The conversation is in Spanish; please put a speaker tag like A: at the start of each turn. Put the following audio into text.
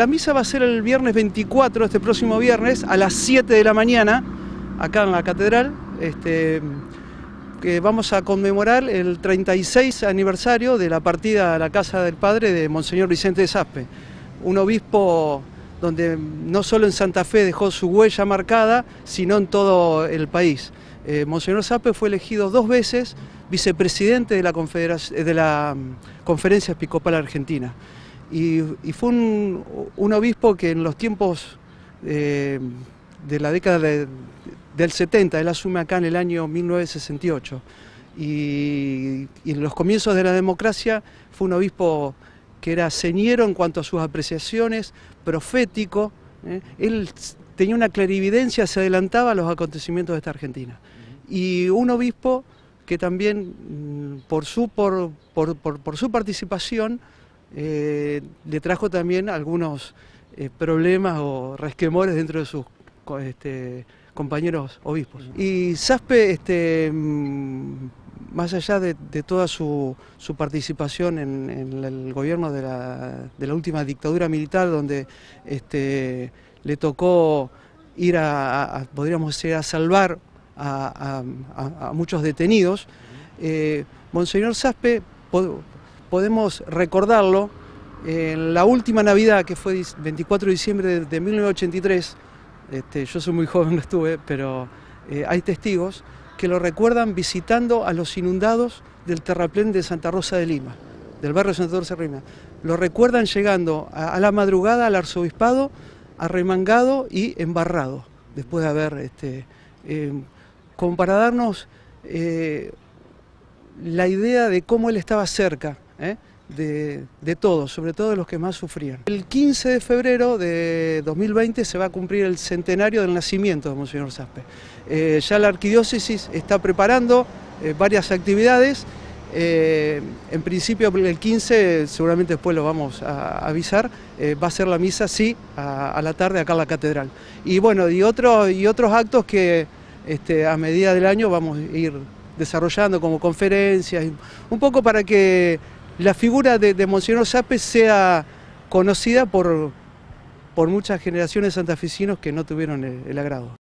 A: La misa va a ser el viernes 24, este próximo viernes, a las 7 de la mañana, acá en la catedral. Este, que vamos a conmemorar el 36 aniversario de la partida a la casa del padre de Monseñor Vicente de Saspe, un obispo donde no solo en Santa Fe dejó su huella marcada, sino en todo el país. Eh, Monseñor Saspe fue elegido dos veces vicepresidente de la, de la mm, Conferencia Episcopal Argentina. Y, fue un, obispo que en los tiempos eh, de la década del 70, él asume acá en el año 1968, y, en los comienzos de la democracia fue un obispo que era ceñero en cuanto a sus apreciaciones, profético, ¿eh? él tenía una clarividencia, se adelantaba a los acontecimientos de esta Argentina. Y un obispo que también mm, por su, por, por, por su participación eh, le trajo también algunos eh, problemas o resquemores dentro de sus este, compañeros obispos. Y Saspe, este, mm, más allá de, toda su, participación en, el gobierno de la, última dictadura militar, donde este, le tocó ir a, podríamos decir, a salvar a, muchos detenidos, eh, Monseñor Saspe podemos recordarlo en la última Navidad, que fue 24 de diciembre de 1983, este, yo soy muy joven, no estuve, pero eh, hay testigos que lo recuerdan visitando a los inundados del terraplén de Santa Rosa de Lima, del barrio Santa Rosa de Lo recuerdan llegando a, la madrugada al arzobispado, arremangado y embarrado, después de haber, este, em, como para darnos eh, la idea de cómo él estaba cerca ¿eh? de, todos, sobre todo de los que más sufrían. El 15 de febrero de 2020 se va a cumplir el centenario del nacimiento de Monseñor Saspe. Eh, ya la arquidiócesis está preparando eh, varias actividades. en principio el 15, seguramente después lo vamos a avisar, va a ser la misa, sí, a, la tarde acá en la catedral. Y bueno, y, y otros actos que este, a medida del año vamos a ir desarrollando como conferencias, un poco para que la figura de, de Monseñor sea conocida por, por muchas generaciones santafesinos que no tuvieron el agrado.